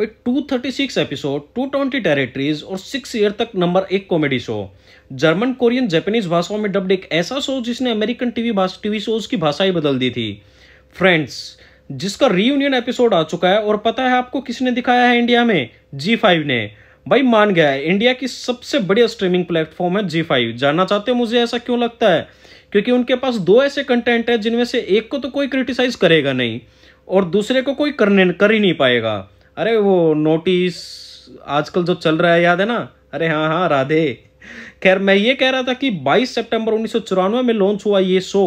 भाई six episode two twenty territories और six year तक नंबर एक comedy show German Korean Japanese भाषाओं में डब्ड एक ऐसा शो जिसने अमेरिकन टीवी टीवी शोज की भाषा ही बदल दी थी फ्रेंड्स जिसका रीयूनियन एपिसोड आ चुका है और पता है आपको किसने दिखाया है इंडिया में जी फाइव ने भाई मान गया है इंडिया की सबसे बढ़िया स्ट्रीमिंग प्लेटफॉर्म है जी फाइव जानना चाहते हो मुझे ऐसा क्यों लगता है क्योंकि उनके पास दो ऐसे कंटेंट है जिनमें से एक को तो कोई क्रिटिसाइज करेगा नहीं और दूसरे को कोई करने कर ही नहीं पाएगा अरे वो नोटिस आजकल जो चल रहा है याद है ना अरे हाँ हाँ राधे खैर मैं ये कह रहा था कि 22 सितंबर उन्नीस में लॉन्च हुआ ये शो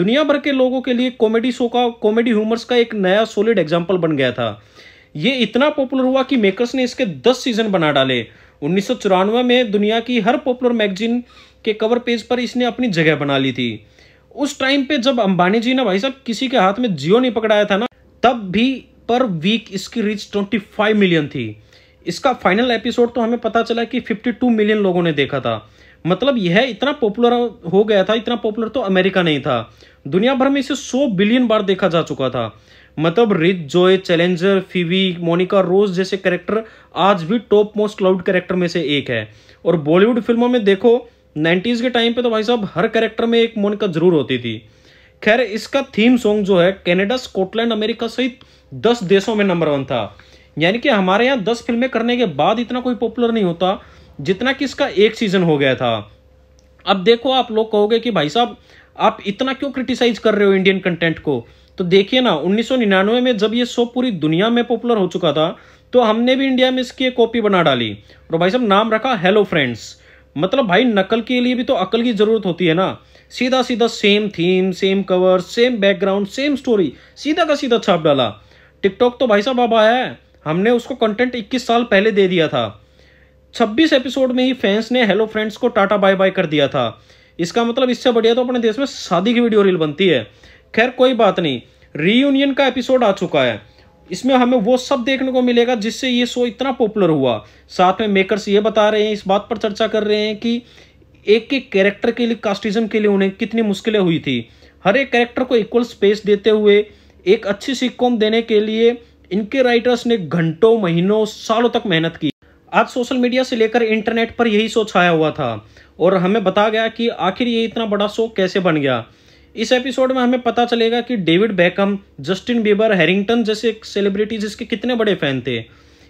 दुनिया भर के लोगों के लिए कॉमेडी शो का कॉमेडी ह्यूमर्स का एक नया सॉलिड एग्जाम्पल बन गया था ये इतना पॉपुलर हुआ कि मेकर्स ने इसके 10 सीजन बना डाले उन्नीस में दुनिया की हर पॉपुलर मैगजीन के कवर पेज पर इसने अपनी जगह बना ली थी उस टाइम पे जब अंबानी जी ने भाई साहब किसी के हाथ में जियो नहीं पकड़ाया था ना तब भी पर वीक इसकी रीच 25 मिलियन थी इसका फाइनल एपिसोड तो हमें पता चला कि 52 मिलियन लोगों ने देखा था मतलब यह इतना पॉपुलर हो गया था इतना पॉपुलर तो अमेरिका नहीं था दुनिया भर में इसे 100 बिलियन बार देखा जा चुका था मतलब Rachel Joey Chandler Phoebe Monica Ross जैसे कैरेक्टर आज भी टॉप मोस्ट क्लाउड कैरेक्टर में से एक है और बॉलीवुड फिल्मों में देखो नाइन्टीज़ के टाइम पे तो भाई साहब हर कैरेक्टर में एक मोनिका जरूर होती थी खैर इसका थीम सॉन्ग जो है कनाडा स्कॉटलैंड अमेरिका सहित दस देशों में नंबर वन था यानी कि हमारे यहाँ दस फिल्में करने के बाद इतना कोई पॉपुलर नहीं होता जितना कि इसका एक सीजन हो गया था अब देखो आप लोग कहोगे कि भाई साहब आप इतना क्यों क्रिटिसाइज कर रहे हो इंडियन कंटेंट को तो देखिए ना 1999 में जब ये शो पूरी दुनिया में पॉपुलर हो चुका था तो हमने भी इंडिया में इसकी एक कॉपी बना डाली और भाई साहब नाम रखा हेलो फ्रेंड्स मतलब भाई नकल के लिए भी तो अकल की ज़रूरत होती है ना सीधा सीधा same theme same cover same background same story सीधा का सीधा छाप डाला टिकटॉक तो भाई साहब अब आया है हमने उसको कंटेंट 21 साल पहले दे दिया था 26 एपिसोड में ही फैंस ने हेलो फ्रेंड्स को टाटा बाय बाय कर दिया था इसका मतलब इससे बढ़िया तो अपने देश में शादी की वीडियो रील बनती है खैर कोई बात नहीं रीयूनियन का एपिसोड आ चुका है इसमें हमें वो सब देखने को मिलेगा जिससे ये शो इतना पॉपुलर हुआ साथ में मेकर्स ये बता रहे हैं इस बात पर चर्चा कर रहे हैं कि एक एक कैरेक्टर के लिए कास्टिज्म के लिए उन्हें कितनी मुश्किलें हुई थी हर एक कैरेक्टर को इक्वल स्पेस देते हुए एक अच्छी कॉम देने के लिए इनके राइटर्स ने घंटों महीनों सालों तक मेहनत की आज सोशल मीडिया से लेकर इंटरनेट पर यही शो छाया हुआ था और हमें बता गया कि आखिर ये इतना बड़ा शो कैसे बन गया इस एपिसोड में हमें पता चलेगा कि David Beckham Justin Bieber Harington जैसे सेलिब्रिटीज इसके कितने बड़े फैन थे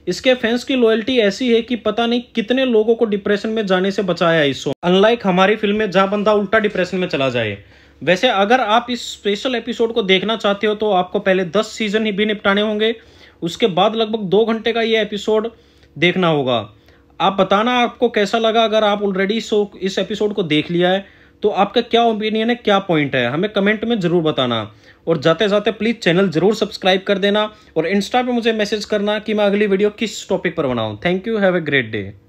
इसके फैंस की लॉयल्टी ऐसी है कि पता नहीं कितने लोगों को डिप्रेशन में जाने से बचाया इस शो अनलाइक हमारी फिल्म में जहाँ बंदा उल्टा डिप्रेशन में चला जाए वैसे अगर आप इस स्पेशल एपिसोड को देखना चाहते हो तो आपको पहले दस सीजन ही भी निपटाने होंगे उसके बाद लगभग दो घंटे का ये एपिसोड देखना होगा आप बताना आपको कैसा लगा अगर आप ऑलरेडी शो इस एपिसोड को देख लिया है तो आपका क्या ओपिनियन है क्या पॉइंट है हमें कमेंट में ज़रूर बताना और जाते जाते प्लीज़ चैनल ज़रूर सब्सक्राइब कर देना और इंस्टा पे मुझे मैसेज करना कि मैं अगली वीडियो किस टॉपिक पर बनाऊं thank you have a great day